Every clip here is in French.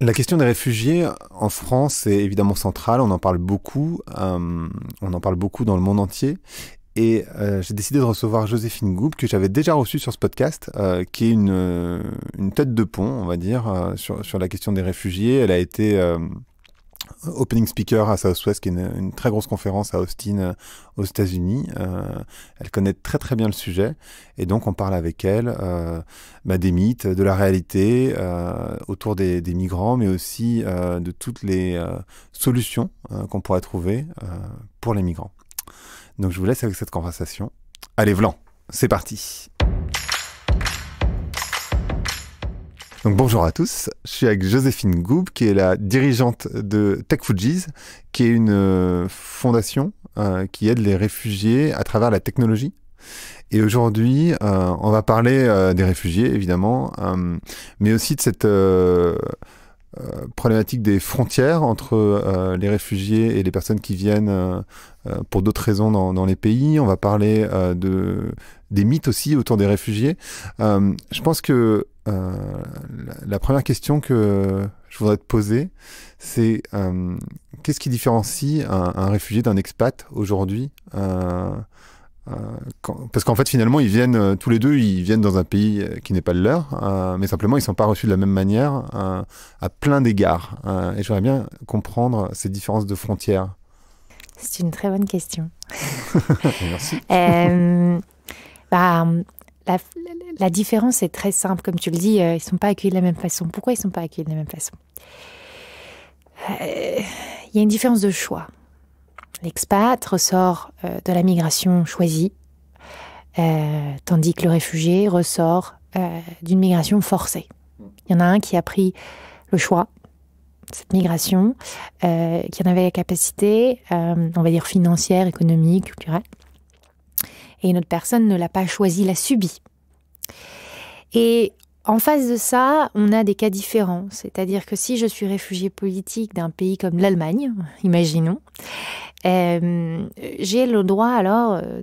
La question des réfugiés en France est évidemment centrale, on en parle beaucoup, euh, on en parle beaucoup dans le monde entier. Et euh, j'ai décidé de recevoir Joséphine Goub, que j'avais déjà reçue sur ce podcast, euh, qui est une, tête de pont, on va dire, sur, sur, la question des réfugiés. Elle a été Opening Speaker à Southwest, qui est une, très grosse conférence à Austin, euh, aux États-Unis. Euh, elle connaît très très bien le sujet, et donc on parle avec elle euh, bah, des mythes, de la réalité autour des, des, migrants, mais aussi de toutes les solutions qu'on pourrait trouver pour les migrants. Donc je vous laisse avec cette conversation. Allez, Vlan, c'est parti bonjour à tous, je suis avec Joséphine Goub qui est la dirigeante de Tech Fujis, qui est une euh, fondation euh, qui aide les réfugiés à travers la technologie. Et aujourd'hui, euh, on va parler des réfugiés évidemment, mais aussi de cette euh, problématique des frontières entre euh, les réfugiés et les personnes qui viennent euh, pour d'autres raisons dans, les pays. On va parler de, des mythes aussi autour des réfugiés. je pense que la, première question que je voudrais te poser, c'est qu'est-ce qui différencie un, un réfugié d'un expat aujourd'hui euh, parce qu'en fait, finalement, ils viennent euh, tous les deux, ils viennent dans un pays euh, qui n'est pas le leur, mais simplement, ils ne sont pas reçus de la même manière à plein d'égards. et j'aimerais bien comprendre ces différences de frontières. C'est une très bonne question. Merci. Bah, la, différence est très simple. Comme tu le dis, ils ne sont pas accueillis de la même façon. Pourquoi ils ne sont pas accueillis de la même façon Il y a une différence de choix. L'expat ressort euh, de la migration choisie, euh, tandis que le réfugié ressort euh, d'une migration forcée. Il y en a un qui a pris le choix, cette migration, qui en avait la capacité, on va dire financière, économique, culturelle, et une autre personne ne l'a pas choisi, l'a subi. Et en face de ça, on a des cas différents. C'est-à-dire que si je suis réfugié politique d'un pays comme l'Allemagne, imaginons, euh, j'ai le droit alors euh,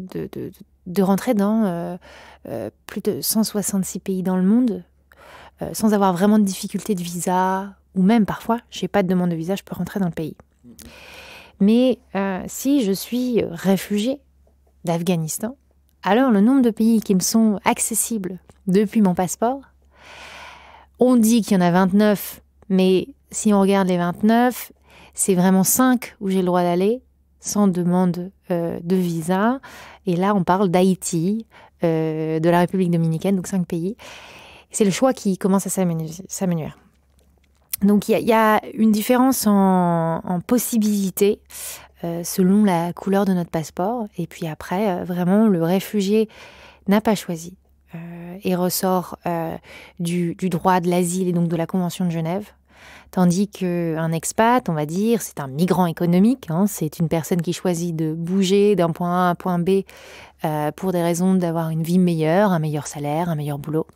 de, rentrer dans euh, plus de 166 pays dans le monde sans avoir vraiment de difficultés de visa, ou même parfois, je n'ai pas de demande de visa, je peux rentrer dans le pays. Mais si je suis réfugié d'Afghanistan, alors le nombre de pays qui me sont accessibles depuis mon passeport on dit qu'il y en a 29, mais si on regarde les 29, c'est vraiment 5 où j'ai le droit d'aller sans demande euh, de visa. Et là, on parle d'Haïti, euh, de la République dominicaine, donc 5 pays. C'est le choix qui commence à s'amenuer. Donc il y, a une différence en, possibilités, euh, selon la couleur de notre passeport. Et puis après, vraiment, le réfugié n'a pas choisi euh, et ressort euh, du, droit de l'asile et donc de la Convention de Genève, Tandis qu'un expat, on va dire, c'est un migrant économique, hein, c'est une personne qui choisit de bouger d'un point A à un point B euh, pour des raisons d'avoir une vie meilleure, un meilleur salaire, un meilleur boulot.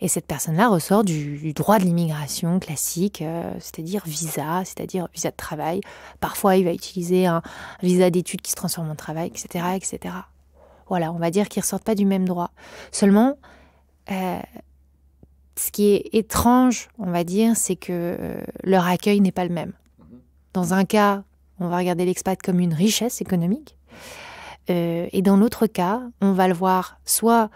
Et cette personne-là ressort du, droit de l'immigration classique, c'est-à-dire visa, c'est-à-dire visa de travail. Parfois, il va utiliser un visa d'études qui se transforme en travail, etc. etc. Voilà, on va dire qu'ils ressortent pas du même droit. Seulement, euh, ce qui est étrange, on va dire, c'est que euh, leur accueil n'est pas le même. Mhm. Dans un cas, on va regarder l'expat comme une richesse économique. Euh, et dans l'autre cas, on va le voir soit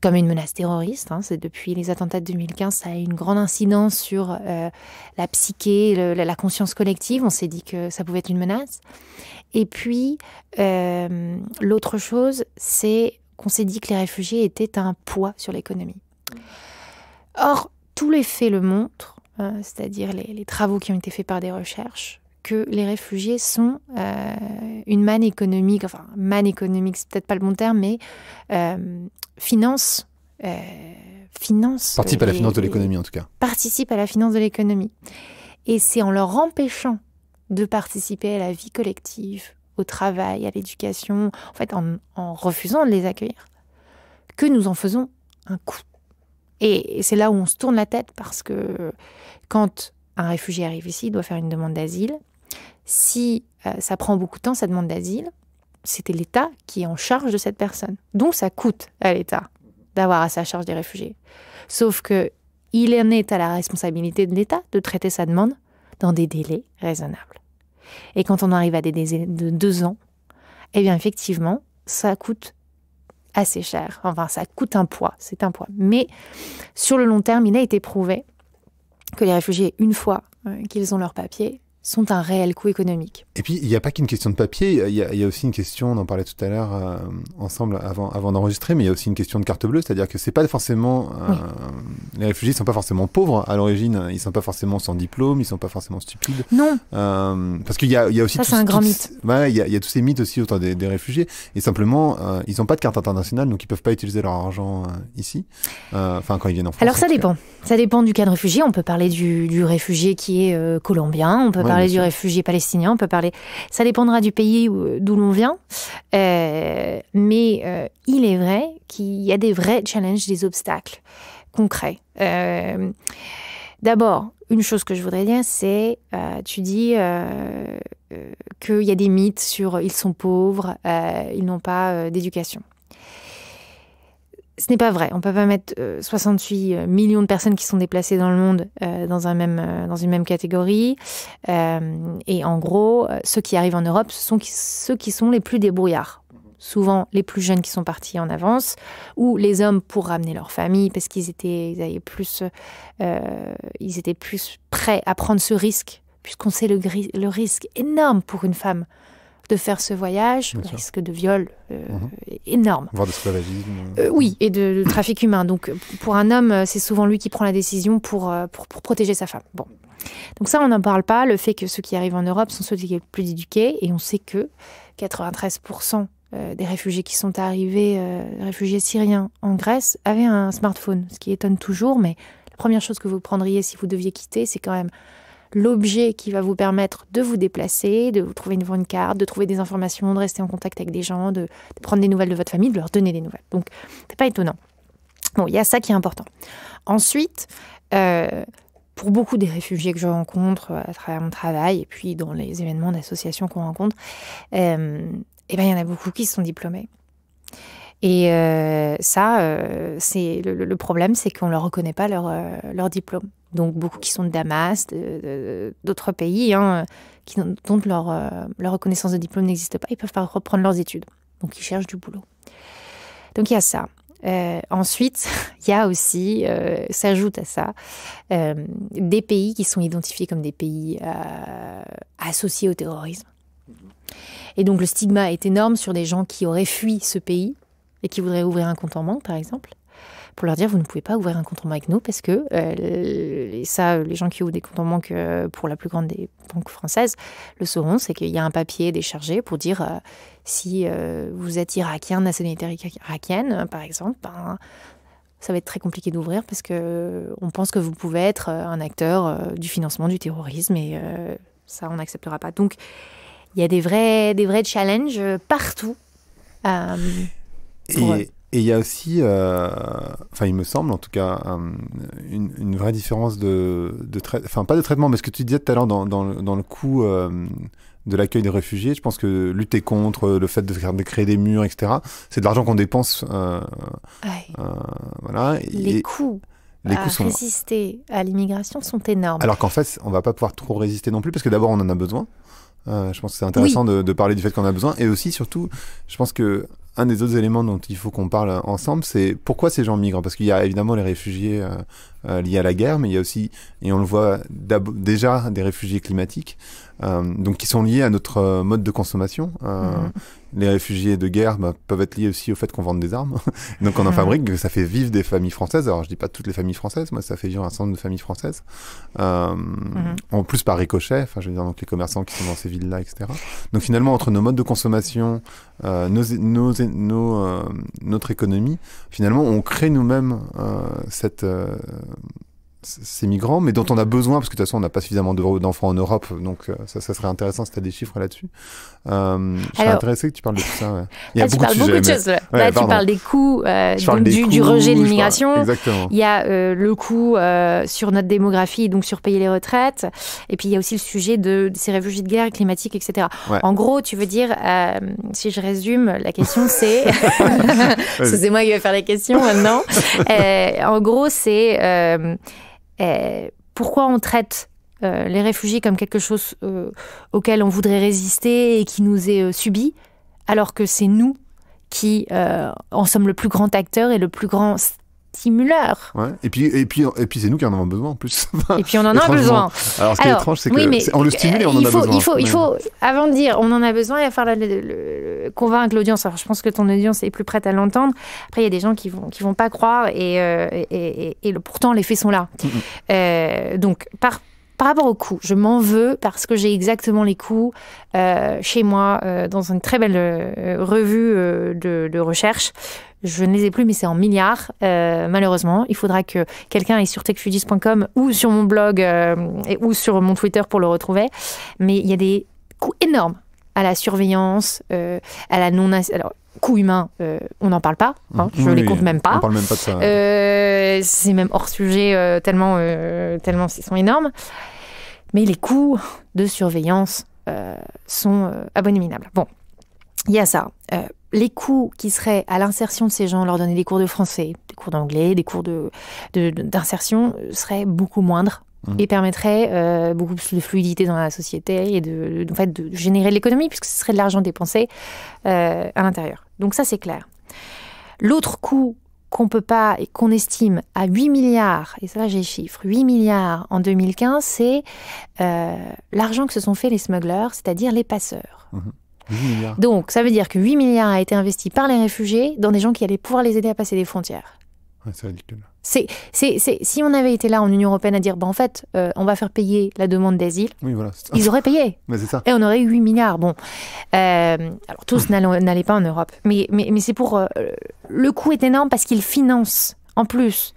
comme une menace terroriste. Hein. C'est depuis les attentats de 2015, ça a eu une grande incidence sur euh, la psyché, la conscience collective. On s'est dit que ça pouvait être une menace. Et puis, euh, l'autre chose, c'est qu'on s'est dit que les réfugiés étaient un poids sur l'économie. Or, tous hein, les faits le montrent, c'est-à-dire les travaux qui ont été faits par des recherches, que les réfugiés sont euh, une manne économique, enfin manne économique, c'est peut-être pas le bon terme, mais euh, finance. Euh, finance participe à la finance de l'économie en tout cas. Participe à la finance de l'économie. Et c'est en leur empêchant de participer à la vie collective, au travail, à l'éducation, en fait en, en refusant de les accueillir, que nous en faisons un coup. Et c'est là où on se tourne la tête parce que quand un réfugié arrive ici, il doit faire une demande d'asile. Si euh, ça prend beaucoup de temps, ça demande d'asile, c'était l'État qui est en charge de cette personne. Donc ça coûte à l'État d'avoir à sa charge des réfugiés. Sauf que il en est à la responsabilité de l'État de traiter sa demande dans des délais raisonnables. Et quand on arrive à des délais de deux ans, eh bien effectivement, ça coûte assez cher. Enfin, ça coûte un poids, c'est un poids. Mais sur le long terme, il a été prouvé que les réfugiés, une fois euh, qu'ils ont leur papier, sont un réel coût économique. Et puis, il n'y a pas qu'une question de papier, il y, a aussi une question, on en parlait tout à l'heure euh, ensemble avant, avant d'enregistrer, mais il y a aussi une question de carte bleue, c'est-à-dire que c'est pas forcément... Euh, les réfugiés ne sont pas forcément pauvres à l'origine, ils ne sont pas forcément sans diplôme, ils ne sont pas forcément stupides. Non. Euh, parce qu'il y, a, aussi... Ça, c'est un grand mythe. Il y, a, tous ces mythes aussi autour des, réfugiés, et simplement, ils n'ont pas de carte internationale, donc ils ne peuvent pas utiliser leur argent ici, enfin quand ils viennent en France. Alors ça dépend. Ça dépend du cas de réfugié, on peut parler du, réfugié qui est colombien, on peut parler du réfugié palestinien, on peut parler. Ça dépendra du pays d'où l'on vient. Euh, mais euh, il est vrai qu'il y a des vrais challenges, des obstacles concrets. Euh, d'abord, une chose que je voudrais dire, c'est, tu dis qu'il y a des mythes sur ils sont pauvres, ils n'ont pas d'éducation ce n'est pas vrai. On ne peut pas mettre 68 euh, euh, millions de personnes qui sont déplacées dans le monde euh, dans, une même catégorie. et en gros, ceux qui arrivent en Europe, ce sont ceux qui sont les plus débrouillards. Souvent les plus jeunes qui sont partis en avance, ou les hommes pour ramener leur famille parce qu'ils étaient, plus, prêts à prendre ce risque, puisqu'on sait le risque énorme pour une femme de faire ce voyage, risque de viol euh, mhm. énorme. Voire de euh, oui, et de, trafic humain. Donc euh, pour un homme, c'est souvent lui qui prend la décision pour, pour, protéger sa femme. Bon. Donc ça, on n'en parle pas. Le fait que ceux qui arrivent en Europe sont ceux qui sont plus éduqués, et on sait que 93% des réfugiés qui sont arrivés, réfugiés syriens en Grèce, avaient un smartphone, ce qui étonne toujours, mais la première chose que vous prendriez si vous deviez quitter, c'est quand même l'objet qui va vous permettre de vous déplacer, de vous trouver une carte, de trouver des informations, de rester en contact avec des gens, de, prendre des nouvelles de votre famille, de leur donner des nouvelles. Donc, c'est pas étonnant. Bon, il y a ça qui est important. Ensuite, euh, pour beaucoup des réfugiés que je rencontre euh, à travers mon travail et puis dans les événements d'associations qu'on rencontre, euh, eh ben, il y en a beaucoup qui sont diplômés. Et ça, c'est le, problème, c'est qu'on ne leur reconnaît pas leur, leur diplôme donc beaucoup qui sont de Damas, d'autres pays, hein, qui, dont euh, leur, reconnaissance de diplôme n'existe pas, ils peuvent pas reprendre leurs études. Donc ils cherchent du boulot. Donc il y a ça. Euh, ensuite, il y a aussi, euh, s'ajoute à ça, des pays qui sont identifiés comme des pays associés au terrorisme. Et donc le stigma est énorme sur des gens qui auraient fui ce pays et qui voudraient ouvrir un compte en banque, par exemple pour leur dire vous ne pouvez pas ouvrir un compte en banque avec nous parce que euh, et ça les gens qui ouvrent des comptes en banque euh, pour la plus grande des banques françaises le sauront c'est qu'il y a un papier déchargé pour dire euh, si vous êtes irakien nationalité irakienne par exemple ben, ça va être très compliqué d'ouvrir parce que on pense que vous pouvez être un acteur du financement du terrorisme et ça on n'acceptera pas donc il y a des vrais des vrais challenges partout et il y a aussi, euh, enfin il me semble en tout cas, euh, une, vraie différence de, de enfin pas de traitement, mais ce que tu disais tout à l'heure dans, le coût euh, de l'accueil des réfugiés, je pense que lutter contre le fait de, créer des murs, etc., c'est de l'argent qu'on dépense. voilà. Les coûts. Les à sont... résister à l'immigration sont énormes. Alors qu'en fait, on va pas pouvoir trop résister non plus, parce que d'abord on en a besoin. je pense que c'est intéressant de, parler du fait qu'on a besoin, et aussi surtout, je pense que un des autres éléments dont il faut qu'on parle ensemble, c'est pourquoi ces gens migrent. Parce qu'il y a évidemment les réfugiés euh, euh, liés à la guerre, mais il y a aussi, et on le voit déjà, des réfugiés climatiques. Euh, donc qui sont liés à notre euh, mode de consommation. Euh, mhm. Les réfugiés de guerre bah, peuvent être liés aussi au fait qu'on vende des armes. donc on en mhm. fabrique, ça fait vivre des familles françaises. Alors je dis pas toutes les familles françaises, moi ça fait vivre un certain nombre de familles françaises. Mhm. En plus par ricochet, enfin je veux dire donc les commerçants qui sont dans ces villes-là, etc. Donc finalement entre nos modes de consommation, nos, nos, nos, notre économie, finalement, on crée nous-mêmes cette, ces migrants, mais dont on a besoin, parce que de toute façon, on n'a pas suffisamment d'enfants en Europe, donc euh, ça, serait intéressant si tu as des chiffres là-dessus. Euh, je serais intéressé que tu parles de tout ça. Il y a ah, beaucoup tu de choses. là, tu parles des coûts, euh, du, du, rejet de l'immigration. Il y a le coût sur notre démographie, donc sur payer les retraites. Et puis, il y a aussi le sujet de, ces réfugiés de guerre climatique, etc. En gros, tu veux dire, si je résume, la question c'est... c'est moi qui vais faire la question maintenant. en gros, c'est eh, pourquoi on traite euh, les réfugiés comme quelque chose euh, auquel on voudrait résister et qui nous est euh, subi, alors que c'est nous qui en sommes le plus grand acteur et le plus grand stimuleur. Et puis, et puis, et puis c'est nous qui en avons besoin en plus. et puis on en a besoin. Alors ce qui est étrange, c'est qu'on le stimule et on en a besoin. Il faut, il faut, avant de dire on en a besoin, il va falloir convaincre l'audience. Alors je pense que ton audience est plus prête à l'entendre. Après, il y a des gens qui vont, qui vont pas croire et, euh, et, et, pourtant les faits sont là. Euh, donc par par rapport aux coûts, je m'en veux parce que j'ai exactement les coûts euh, chez moi euh, dans une très belle euh, revue de, recherche. Je ne les ai plus, mais c'est en milliards. malheureusement, il faudra que quelqu'un aille sur techfugis.com ou sur mon blog et, ou sur mon Twitter pour le retrouver. Mais il y a des coûts énormes à la surveillance, à la non... Alors, coût humain, euh, on n'en parle pas. Hein, mmh. je ne les compte même pas. On parle même pas de ça. Euh, c'est même hors sujet euh, tellement, tellement ils sont énormes. Mais les coûts de surveillance sont abominables. Bon, il y a ça. les coûts qui seraient à l'insertion de ces gens, leur donner des cours de français, des cours d'anglais, des cours de, d'insertion seraient beaucoup moindres et permettrait euh, beaucoup plus de fluidité dans la société et de, en fait, de générer de l'économie, puisque ce serait de l'argent dépensé euh, à l'intérieur. Donc ça, c'est clair. L'autre coût qu'on peut pas et qu'on estime à 8 milliards, et ça j'ai les chiffres, 8 milliards en 2015, c'est euh, l'argent que se sont fait les smugglers, c'est-à-dire les passeurs. Mmh Donc ça veut dire que 8 milliards a été investi par les réfugiés dans des gens qui allaient pouvoir les aider à passer des frontières. c'est ridicule. C'est, si on avait été là en Union européenne à dire, bah, en fait, euh, on va faire payer la demande d'asile, ils auraient payé. Et on aurait eu 8 milliards. Bon, euh, alors tous n'allaient pas en Europe. Mais, c'est pour... Euh, le coût est énorme parce qu'ils financent, en plus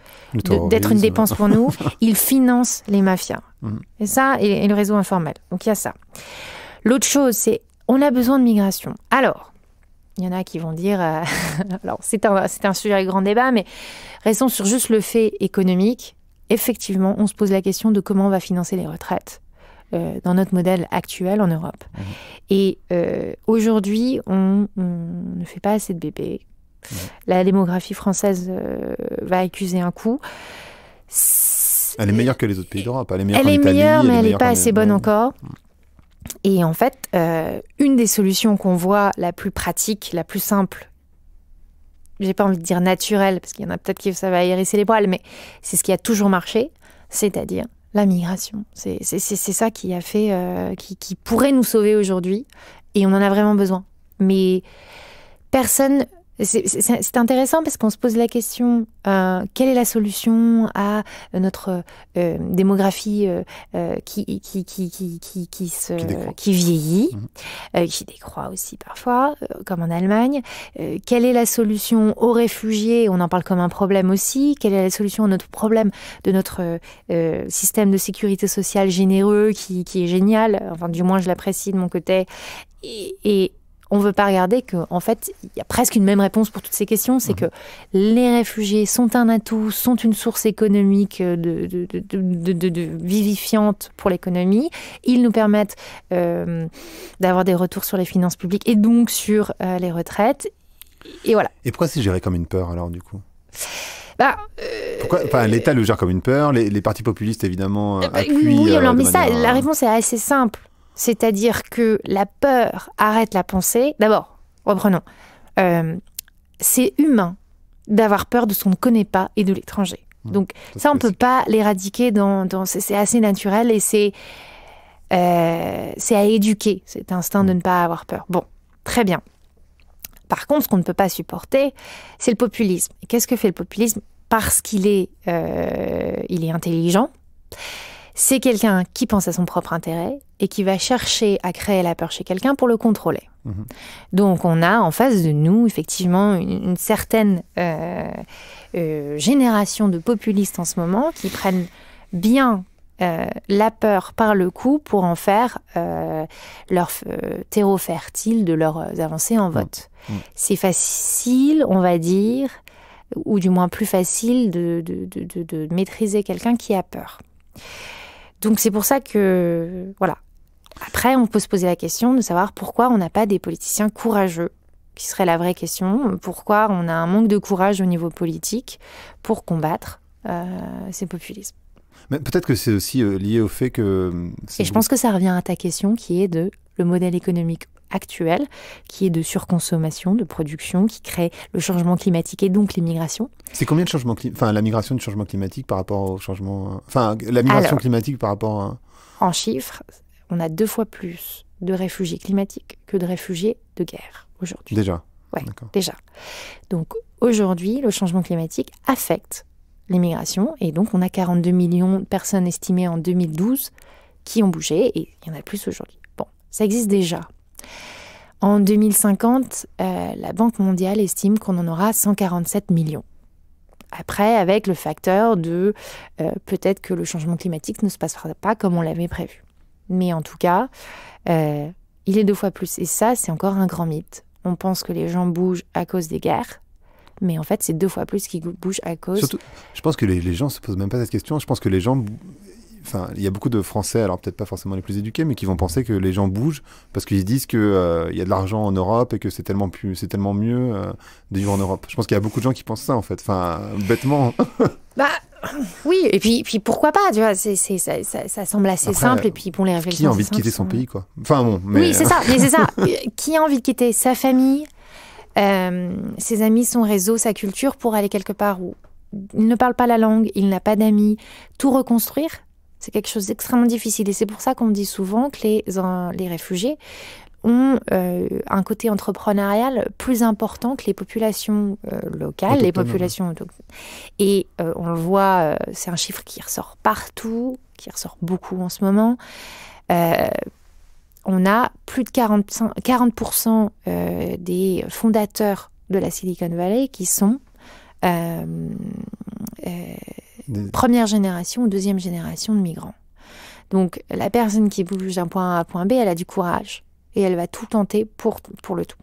d'être une dépense pour nous, ils financent les mafias. Mm. Et ça, et, et le réseau informel. Donc il y a ça. L'autre chose, c'est on a besoin de migration. Alors, il y en a qui vont dire, euh, alors c'est un, c'est un sujet avec grand débat, mais restons sur juste le fait économique. Effectivement, on se pose la question de comment on va financer les retraites euh, dans notre modèle actuel en Europe. Mmh. Et euh, aujourd'hui, on, ne fait pas assez de bébés. Mmh. La démographie française va accuser un coup. Elle est meilleure que les autres pays d'Europe. Elle est meilleure, elle est meilleure mais elle n'est pas assez bonne encore. Mmh. Et en fait, euh, une des solutions qu'on voit la plus pratique, la plus simple, j'ai pas envie de dire naturelle, parce qu'il y en a peut-être qui ça va hérisser les poils, mais c'est ce qui a toujours marché, c'est-à-dire la migration. C'est ça qui a fait, euh, qui pourrait nous sauver aujourd'hui, et on en a vraiment besoin. Mais personne c'est intéressant parce qu'on se pose la question euh, quelle est la solution à euh, notre euh, démographie euh, qui, qui, qui, qui, qui, se, qui vieillit, mhm. qui décroît aussi parfois, comme en Allemagne Quelle est la solution aux réfugiés On en parle comme un problème aussi. Quelle est la solution à notre problème de notre système de sécurité sociale généreux qui, qui est génial Enfin, du moins, je l'apprécie de mon côté. et, et on ne veut pas regarder qu'en en fait, il y a presque une même réponse pour toutes ces questions, c'est mhm. que les réfugiés sont un atout, sont une source économique euh, de, de, vivifiante pour l'économie. Ils nous permettent euh, d'avoir des retours sur les finances publiques et donc sur euh, les retraites. Et voilà. Et pourquoi c'est géré comme une peur alors du coup bah, Pourquoi L'État le gère comme une peur, les, partis populistes évidemment bah, appuient. Oui, mais la réponse est assez simple. C'est-à-dire que la peur arrête la pensée. D'abord, reprenons. Euh, c'est humain d'avoir peur de ce qu'on ne connaît pas et de l'étranger. Mmh. Donc ça, on ne peut pas l'éradiquer. Dans, c'est assez naturel et c'est euh, c'est à éduquer cet instinct de mmh. ne pas avoir peur. Bon, très bien. Par contre, ce qu'on ne peut pas supporter, c'est le populisme. qu'est-ce que fait le populisme Parce qu'il est, euh, il est intelligent c'est quelqu'un qui pense à son propre intérêt et qui va chercher à créer la peur chez quelqu'un pour le contrôler. Mhm. Donc on a en face de nous effectivement une, certaine euh, euh, génération de populistes en ce moment qui prennent bien euh, la peur par le coup pour en faire leur terreau fertile de leurs avancées en mhm. vote. Mhm. C'est facile, on va dire, ou du moins plus facile de maîtriser quelqu'un qui a peur. Donc c'est pour ça que, voilà. Après, on peut se poser la question de savoir pourquoi on n'a pas des politiciens courageux, qui serait la vraie question. Pourquoi on a un manque de courage au niveau politique pour combattre euh, ces populismes. Mais peut-être que c'est aussi euh, lié au fait que. Et je pense que ça revient à ta question qui est de le modèle économique actuel, qui est de surconsommation, de production, qui crée le changement climatique et donc l'immigration. C'est combien de changement enfin la migration du changement climatique par rapport au changement, enfin la migration climatique par rapport à... En chiffres, on a deux fois plus de réfugiés climatiques que de réfugiés de guerre aujourd'hui. Déjà. Ouais, déjà. Donc aujourd'hui, le changement climatique affecte l'immigration et donc on a 42 millions de personnes estimées en 2012 qui ont bougé et il y en a plus aujourd'hui. Ça existe déjà. En 2050, euh, la Banque mondiale estime qu'on en aura 147 millions. Après, avec le facteur de euh, peut-être que le changement climatique ne se passera pas comme on l'avait prévu. Mais en tout cas, euh, il est deux fois plus. Et ça, c'est encore un grand mythe. On pense que les gens bougent à cause des guerres, mais en fait, c'est deux fois plus qui bougent à cause. Surtout, je pense que les, les gens se posent même pas cette question. Je pense que les gens enfin, il y a beaucoup de Français, alors peut-être pas forcément les plus éduqués, mais qui vont penser que les gens bougent parce qu'ils disent que euh, il y a de l'argent en Europe et que c'est tellement plus, c'est tellement mieux euh, de vivre en Europe. Je pense qu'il y a beaucoup de gens qui pensent ça en fait, enfin, bêtement. bah. Oui, et puis, puis pourquoi pas, tu vois, ça, semble assez simple, et puis bon, les Qui a envie de quitter son pays, quoi Enfin bon, Oui, c'est ça, euh. mais c'est ça. qui a envie de quitter sa famille, ses amis, son réseau, sa culture pour aller quelque part où il ne parle pas la langue, il n'a pas d'amis, tout reconstruire c'est quelque chose d'extrêmement difficile et c'est pour ça qu'on dit souvent que les, les réfugiés ont euh, un côté entrepreneurial plus important que les populations euh, locales, les populations Et euh, on le voit, c'est un chiffre qui ressort partout, qui ressort beaucoup en ce moment. on a plus de 40% des fondateurs de la Silicon Valley qui sont Première génération ou deuxième génération de migrants. Donc la personne qui bouge d'un point A à un point B, elle a du courage et elle va tout tenter pour, pour le tout.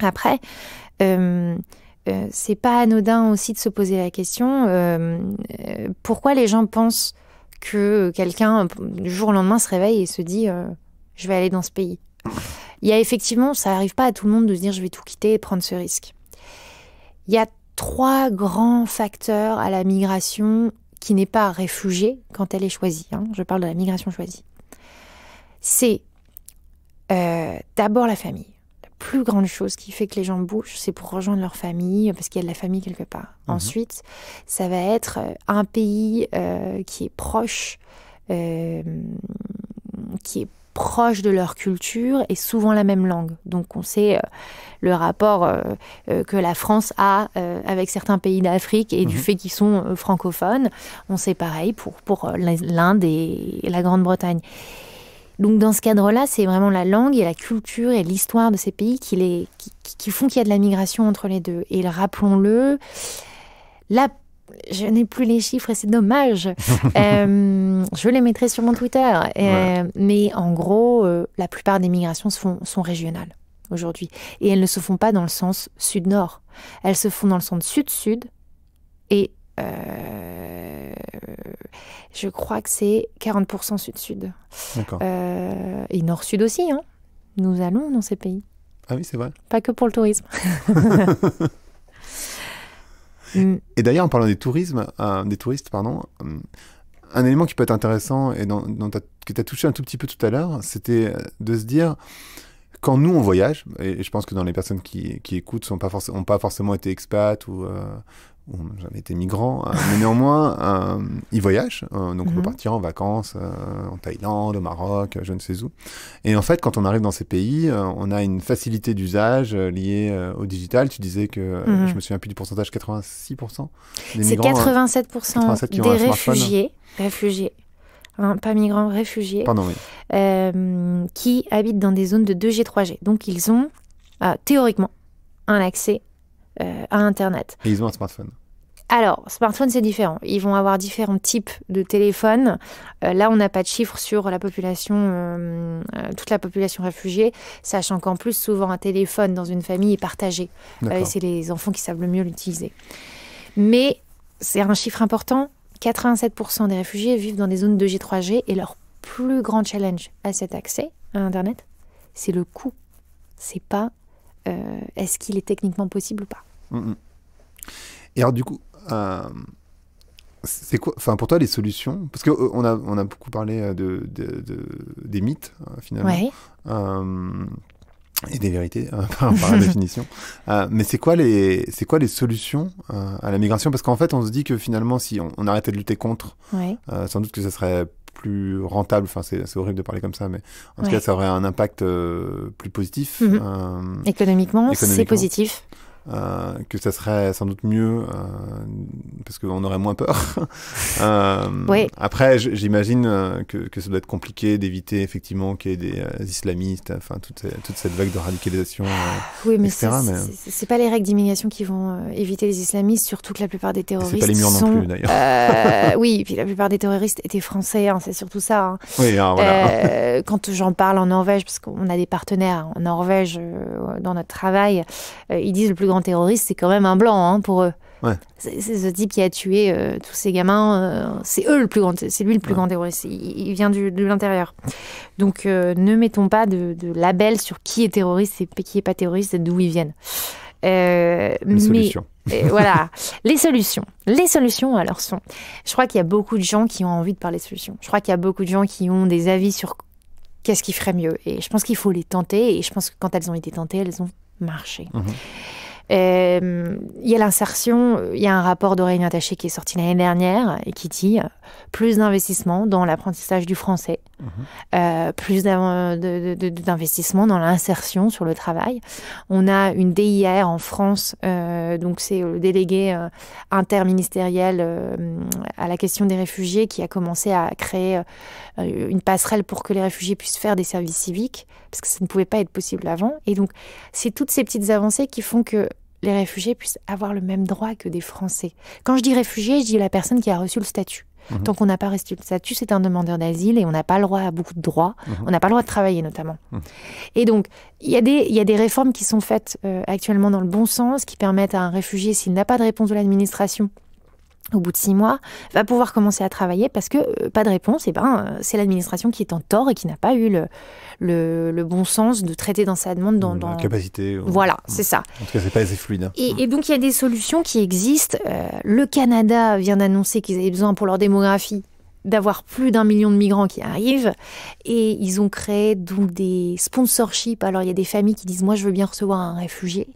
Après, euh, euh, c'est pas anodin aussi de se poser la question euh, pourquoi les gens pensent que quelqu'un du jour au lendemain se réveille et se dit je vais aller dans ce pays. Il y a effectivement, ça n'arrive pas à tout le monde de se dire je vais tout quitter et prendre ce risque. Il y a trois grands facteurs à la migration qui n'est pas réfugiée quand elle est choisie. Hein. Je parle de la migration choisie. C'est euh, d'abord la famille. La plus grande chose qui fait que les gens bougent, c'est pour rejoindre leur famille, parce qu'il y a de la famille quelque part. Mhm. Ensuite, ça va être euh, un pays euh, qui est proche, qui est proches de leur culture et souvent la même langue. Donc on sait euh, le rapport euh, euh, que la France a avec certains pays d'Afrique et du mhm. fait qu'ils sont francophones. On sait pareil pour, pour l'Inde et la Grande-Bretagne. Donc dans ce cadre-là, c'est vraiment la langue et la culture et l'histoire de ces pays qui, les, qui, qui font qu'il y a de la migration entre les deux. Et rappelons-le, la je n'ai plus les chiffres et c'est dommage. Euh, je les mettrai sur mon Twitter. Euh, mais en gros, euh, la plupart des migrations sont, sont régionales aujourd'hui. Et elles ne se font pas dans le sens sud-nord. Elles se font dans le sens sud-sud. Et je crois que c'est 40% sud-sud. Euh, et nord-sud aussi. Hein. Nous allons dans ces pays. Ah oui, c'est vrai. Pas que pour le tourisme. Mm. Et d'ailleurs, en parlant des, euh, des touristes, pardon, euh, un élément qui peut être intéressant et dont, que tu as touché un tout petit peu tout à l'heure, c'était de se dire quand nous on voyage, et je pense que dans les personnes qui, qui écoutent n'ont pas, pas forcément été expats ou, euh, jamais été migrants, hein, mais néanmoins euh, ils voyagent, euh, donc on peut mhm. partir en vacances en Thaïlande, au Maroc, je ne sais où. Et en fait, quand on arrive dans ces pays, on a une facilité d'usage liée au digital. Tu disais que mhm. je me souviens plus du pourcentage, 86% des migrants. C'est 87%, des réfugiés, réfugiés un pas migrants, réfugiés, euh, qui habitent dans des zones de 2G, 3G. Donc ils ont euh, théoriquement un accès euh, à Internet. Et ils ont un smartphone. Alors, smartphone, c'est différent. Ils vont avoir différents types de téléphones. là, on n'a pas de chiffres sur la population, toute la population réfugiée, sachant qu'en plus, souvent, un téléphone dans une famille est partagé. et c'est les enfants qui savent le mieux l'utiliser. Mais c'est un chiffre important. 87% des réfugiés vivent dans des zones de g 3G et leur plus grand challenge à cet accès à Internet, c'est le coût. C'est pas euh, est-ce qu'il est techniquement possible ou pas. Mm, mm. Et alors du coup, euh, c'est quoi, enfin pour toi les solutions Parce qu'on euh, a, on a beaucoup parlé de, des mythes finalement. Ouais et des vérités hein, par, par définition. Euh, mais c'est quoi les c'est quoi les solutions euh, à la migration Parce qu'en fait, on se dit que finalement, si on, on arrêtait de lutter contre, euh, sans doute que ça serait plus rentable. Enfin, c'est horrible de parler comme ça, mais en tout cas, ça aurait un impact plus positif. Mhm. économiquement. c'est positif. Euh, que ça serait sans doute mieux parce euh, parce qu'on aurait moins peur. Euh, après, j'imagine que, ça doit être compliqué d'éviter effectivement qu'il y ait des islamistes, enfin toute, cette vague de radicalisation. Ah oui, mais c'est pas les règles d'immigration qui vont éviter les islamistes, surtout que la plupart des terroristes. C'est pas les murs sont... non plus d'ailleurs. oui, et puis la plupart des terroristes étaient français, hein, c'est surtout ça. Hein. Hein, quand j'en parle en Norvège, parce qu'on a des partenaires en Norvège dans notre travail, ils disent le plus terroriste terroriste, c'est quand même un blanc hein, pour eux. C'est ce type qui a tué euh, tous ces gamins. Euh, c'est eux le plus grand, c'est lui le plus grand terroriste. Il, vient du, de l'intérieur. Donc euh, ne mettons pas de, label sur qui est terroriste et qui est pas terroriste, d'où ils viennent. Les mais solutions. voilà, les solutions. Les solutions alors sont. Je crois qu'il y a beaucoup de gens qui ont envie de parler de solutions. Je crois qu'il y a beaucoup de gens qui ont des avis sur qu'est-ce qui ferait mieux. Et je pense qu'il faut les tenter. Et je pense que quand elles ont été tentées, elles ont marché. Mhm. Euh, il y a l'insertion, il y a un rapport Réunion Attaché qui est sorti l'année dernière et qui dit euh, plus d'investissement dans l'apprentissage du français euh, plus d'investissement dans l'insertion sur le travail. On a une DIR en France, euh, donc c'est le délégué euh, interministériel à la question des réfugiés qui a commencé à créer une passerelle pour que les réfugiés puissent faire des services civiques, parce que ça ne pouvait pas être possible avant. Et donc, c'est toutes ces petites avancées qui font que les réfugiés puissent avoir le même droit que des Français. Quand je dis réfugié, je dis la personne qui a reçu le statut. Mhm. Tant qu'on n'a pas restitué le statut, c'est un demandeur d'asile et on n'a pas le droit à beaucoup de droits. Mhm. On n'a pas le droit de travailler notamment. Mhm. Et donc, il y, a des réformes qui sont faites euh, actuellement dans le bon sens, qui permettent à un réfugié, s'il n'a pas de réponse de l'administration, au bout de six mois, va pouvoir commencer à travailler parce que euh, pas de réponse, et eh ben euh, c'est l'administration qui est en tort et qui n'a pas eu le, bon sens de traiter dans sa demande dans, capacité. Voilà, c'est ça. En tout cas, c'est pas assez fluide. Hein. Et, donc il y a des solutions qui existent. Euh, le Canada vient d'annoncer qu'ils avaient besoin pour leur démographie d'avoir plus d'un million de migrants qui arrivent. Et ils ont créé donc des sponsorships. Alors, il y a des familles qui disent, moi, je veux bien recevoir un réfugié.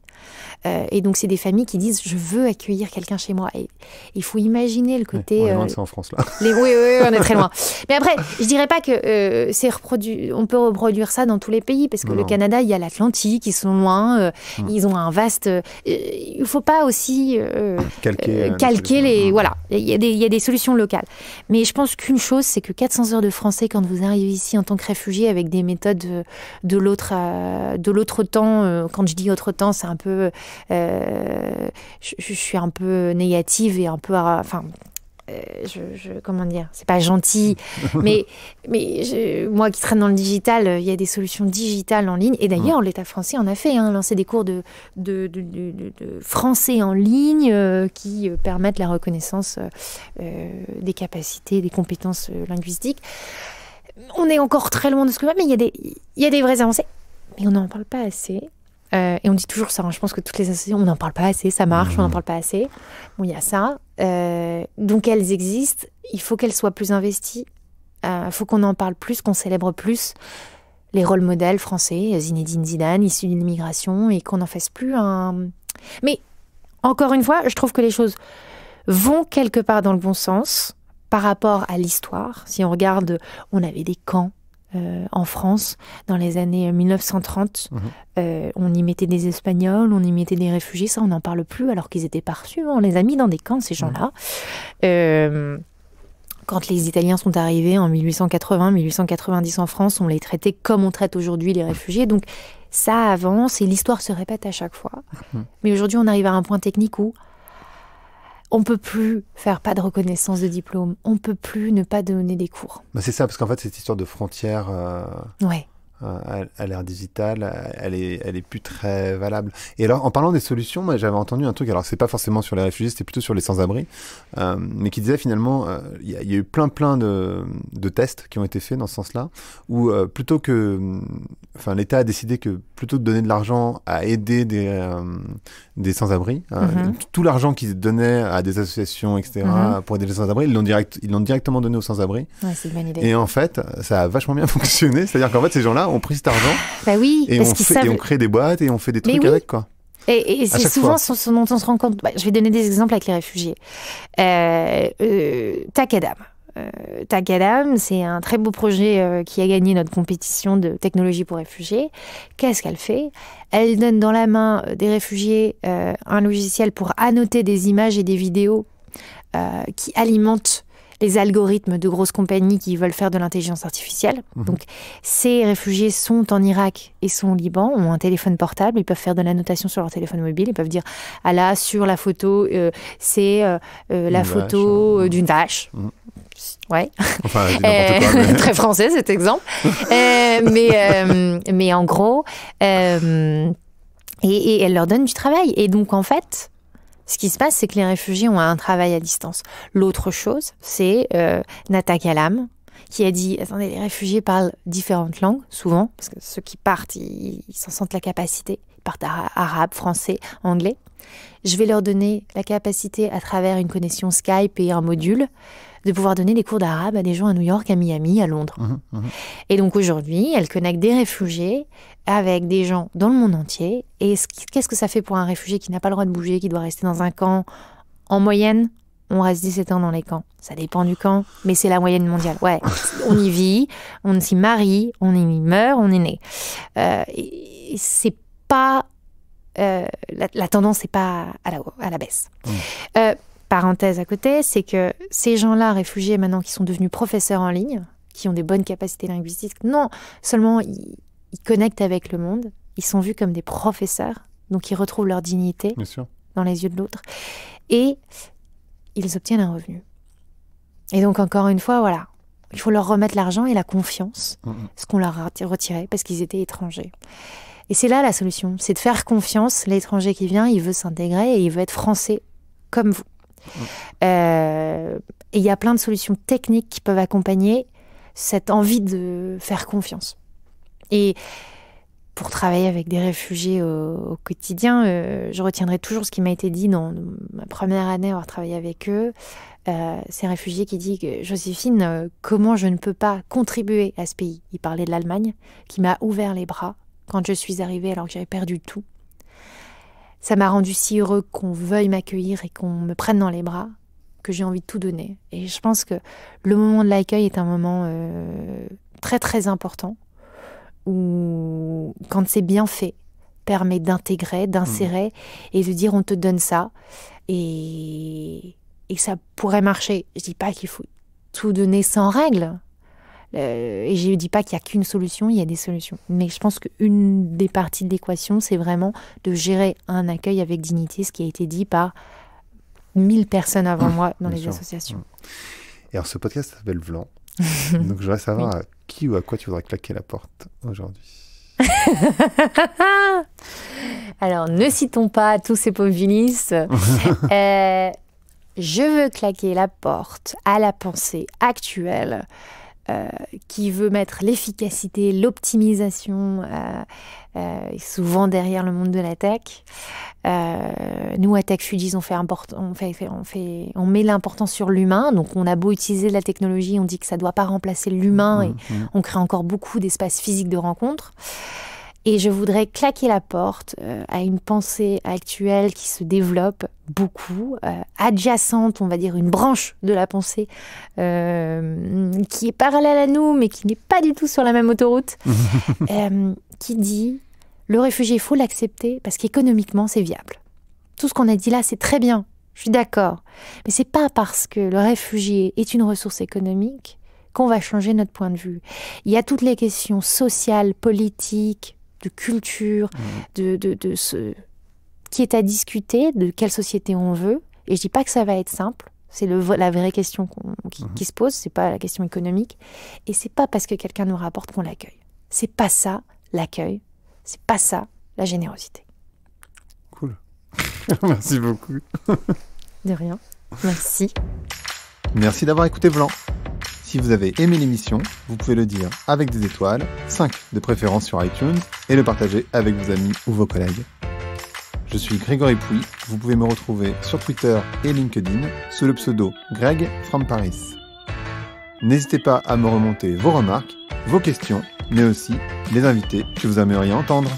Euh, et donc, c'est des familles qui disent Je veux accueillir quelqu'un chez moi. Et il faut imaginer le côté. on est loin de euh, ça en France, là. Les, oui, oui, on est très loin. Mais après, je dirais pas que euh, c'est reproduit. On peut reproduire ça dans tous les pays, parce que le Canada, il y a l'Atlantique, ils sont loin, mm. ils ont un vaste. il faut pas aussi calquer, hein, les. Mm. Voilà, il y, a des, il y a des solutions locales. Mais je pense qu'une chose, c'est que 400 heures de français, quand vous arrivez ici en tant que réfugié, avec des méthodes de l'autre de l'autre temps, quand je dis autre temps, c'est un peu euh, je, suis un peu négative et un peu, enfin, euh, je, comment dire, c'est pas gentil, mais, mais moi qui traîne dans le digital, euh, il y a des solutions digitales en ligne. Et d'ailleurs, l'État français en a fait, hein, lancer des cours de, de, français en ligne qui permettent la reconnaissance des capacités, des compétences linguistiques. On est encore très loin de ce que va, mais il y, il y a des vraies avancées. Mais on n'en parle pas assez. Euh, et on dit toujours ça, hein. je pense que toutes les associations, on n'en parle pas assez, ça marche, on n'en mmh. parle pas assez. Bon, il y a ça. Euh, donc elles existent, il faut qu'elles soient plus investies, il euh, faut qu'on en parle plus, qu'on célèbre plus les rôles modèles français, Zinedine Zidane, issu d'une immigration, et qu'on n'en fasse plus un... Mais encore une fois, je trouve que les choses vont quelque part dans le bon sens par rapport à l'histoire. Si on regarde, on avait des camps euh, en France dans les années 1930. Euh, mhm. euh, on y mettait des Espagnols, on y mettait des réfugiés, ça on n'en parle plus alors qu'ils étaient parçus. Hein, on les a mis dans des camps, ces mhm. gens-là. Quand les Italiens sont arrivés en 1880-1890 en France, on les traitait comme on traite aujourd'hui les réfugiés. Donc ça avance et l'histoire se répète à chaque fois. Mhm. Mais aujourd'hui, on arrive à un point technique où on peut plus faire pas de reconnaissance de diplôme, on ne peut plus ne pas donner des cours. Bah, c'est ça, parce qu'en fait, cette histoire de frontières. Euh, ouais à l'ère digitale, elle est, elle est plus très valable. Et alors, en parlant des solutions, moi j'avais entendu un truc, alors c'est pas forcément sur les réfugiés, c'était plutôt sur les sans-abri, euh, mais qui disait finalement, euh, il y, a eu plein plein de, de, tests qui ont été faits dans ce sens-là, où euh, plutôt que, enfin l'État a décidé que plutôt de donner de l'argent à aider des, des sans-abri, hein, mhm. tout l'argent qu'ils donnaient à des associations, etc., mhm. pour aider les sans-abri, ils l'ont direct, ils directement donné aux sans-abri. Ouais, Et en fait, ça a vachement bien fonctionné, c'est-à-dire qu'en fait ces gens-là on ont cet argent. Ah, bah oui, et, on, crée des boîtes et on fait des trucs avec, quoi. Et, c'est souvent ce, dont on se rend compte. Bah, je vais donner des exemples avec les réfugiés. Euh, euh, Takadam. Euh, Takadam, c'est un très beau projet qui a gagné notre compétition de technologie pour réfugiés. Qu'est-ce qu'elle fait Elle donne dans la main des réfugiés un logiciel pour annoter des images et des vidéos qui alimentent les algorithmes de grosses compagnies qui veulent faire de l'intelligence artificielle. Mhm. Donc, ces réfugiés sont en Irak et sont au Liban, ont un téléphone portable, ils peuvent faire de la notation sur leur téléphone mobile, ils peuvent dire ah là sur la photo, euh, c'est euh, euh, la photo hein. mhm. d'une vache. Mhm. Ouais. très français cet exemple. mais en gros. Et, et, elle leur donne du travail. Et donc, en fait, ce qui se passe, c'est que les réfugiés ont un travail à distance. L'autre chose, c'est euh, qui a dit attendez, les réfugiés parlent différentes langues, souvent, parce que ceux qui partent, ils s'en sentent la capacité. Ils partent arabe, français, anglais. Je vais leur donner la capacité à travers une connexion Skype et un module de pouvoir donner des cours d'arabe à des gens à New York, à Miami, à Londres. Mhm, mhm. Et donc aujourd'hui, elle connecte des réfugiés avec des gens dans le monde entier. Et qu'est-ce que ça fait pour un réfugié qui n'a pas le droit de bouger, qui doit rester dans un camp En moyenne, on reste 17 ans dans les camps. Ça dépend du camp, mais c'est la moyenne mondiale. Ouais, on y vit, on s'y marie, on y meurt, on est né. Euh, c'est pas. Euh, la, tendance n'est pas à la, à la baisse. Mmh. Euh, parenthèse à côté, c'est que ces gens-là, réfugiés maintenant, qui sont devenus professeurs en ligne, qui ont des bonnes capacités linguistiques, non seulement ils, connectent avec le monde, ils sont vus comme des professeurs, donc ils retrouvent leur dignité dans les yeux de l'autre, et ils obtiennent un revenu. Et donc encore une fois, voilà, il faut leur remettre l'argent et la confiance, mm, mm. ce qu'on leur a retiré parce qu'ils étaient étrangers. Et c'est là la solution, c'est de faire confiance. L'étranger qui vient, il veut s'intégrer et il veut être français comme vous. Euh, et il y a plein de solutions techniques qui peuvent accompagner cette envie de faire confiance. Et pour travailler avec des réfugiés au, quotidien, euh, je retiendrai toujours ce qui m'a été dit dans ma première année avoir travaillé avec eux. Euh, ces réfugiés qui disent :« Joséphine, comment je ne peux pas contribuer à ce pays Il parlait de l'Allemagne, qui m'a ouvert les bras quand je suis arrivée alors que j'avais perdu tout. Ça m'a rendu si heureux qu'on veuille m'accueillir et qu'on me prenne dans les bras que j'ai envie de tout donner. Et je pense que le moment de l'accueil est un moment euh, très très important où, quand c'est bien fait, permet d'intégrer, d'insérer mmh. et de dire on te donne ça et, et ça pourrait marcher. Je dis pas qu'il faut tout donner sans règle, euh, et je ne dis pas qu'il n'y a qu'une solution, il y a des solutions. Mais je pense qu'une des parties de l'équation, c'est vraiment de gérer un accueil avec dignité, ce qui a été dit par mille personnes avant mmh, moi dans les associations. Mmh. Et alors ce podcast s'appelle Vlan. Donc je voudrais savoir à qui ou à quoi tu voudrais claquer la porte aujourd'hui. alors ne citons pas tous ces pommes euh, je veux claquer la porte à la pensée actuelle euh, qui veut mettre l'efficacité, l'optimisation, euh, euh souvent derrière le monde de la tech. nous, à Tech on, fait on, fait, on, fait, on met l'importance sur l'humain. Donc, on a beau utiliser la technologie, on dit que ça ne doit pas remplacer l'humain mm-hmm. et on crée encore beaucoup d'espaces physiques de rencontre. Et je voudrais claquer la porte euh, à une pensée actuelle qui se développe beaucoup, euh, adjacente, on va dire, une branche de la pensée euh, qui est parallèle à nous, mais qui n'est pas du tout sur la même autoroute, qui dit le réfugié, il faut l'accepter parce qu'économiquement, c'est viable. Tout ce qu'on a dit là, c'est très bien. Je suis d'accord. Mais c'est pas parce que le réfugié est une ressource économique qu'on va changer notre point de vue. Il y a toutes les questions sociales, politiques, de culture, mmh. de, ce qui est à discuter, de quelle société on veut. Et je dis pas que ça va être simple. C'est la vraie question mmh. qui, se pose, c'est pas la question économique. Et c'est pas parce que quelqu'un nous rapporte qu'on l'accueille. C'est pas ça l'accueil, c'est pas ça la générosité. Cool. Merci beaucoup. De rien. Merci. Merci d'avoir écouté Blanc. Si vous avez aimé l'émission, vous pouvez le dire avec des étoiles, 5 de préférence sur iTunes, et le partager avec vos amis ou vos collègues. Je suis Grégory Pouy, vous pouvez me retrouver sur Twitter et LinkedIn sous le pseudo Greg from Paris. N'hésitez pas à me remonter vos remarques, vos questions, mais aussi les invités que vous aimeriez entendre.